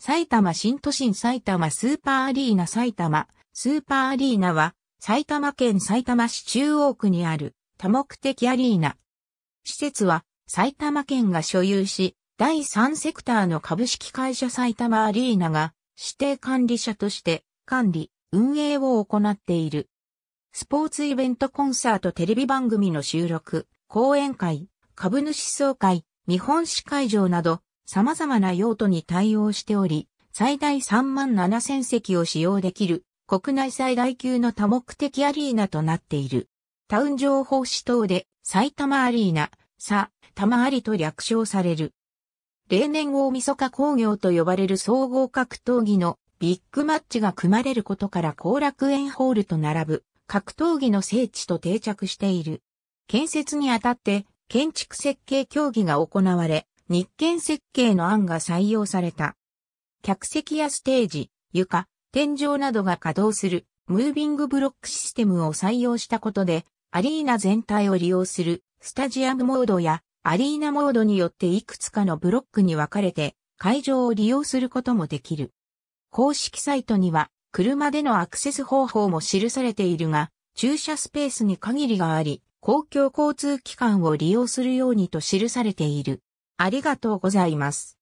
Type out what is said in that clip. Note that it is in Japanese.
埼玉新都心埼玉スーパーアリーナ埼玉スーパーアリーナは埼玉県埼玉市中央区にある多目的アリーナ。施設は埼玉県が所有し、第3セクターの株式会社埼玉アリーナが指定管理者として管理、運営を行っている。スポーツイベントコンサートテレビ番組の収録、講演会、株主総会、見本市会場など様々な用途に対応しており、最大3万7000席を使用できる国内最大級の多目的アリーナとなっている。タウン情報指導で埼玉アリーナ、さ、玉ありと略称される。例年大晦日工業と呼ばれる総合格闘技のビッグマッチが組まれることから後楽園ホールと並ぶ格闘技の聖地と定着している。建設にあたって建築設計協議が行われ、日券設計の案が採用された。客席やステージ、床、天井などが稼働するムービングブロックシステムを採用したことで、アリーナ全体を利用するスタジアムモードやアリーナモードによっていくつかのブロックに分かれて会場を利用することもできる。公式サイトには車でのアクセス方法も記されているが、駐車スペースに限りがあり、公共交通機関を利用するようにと記されている。ありがとうございます。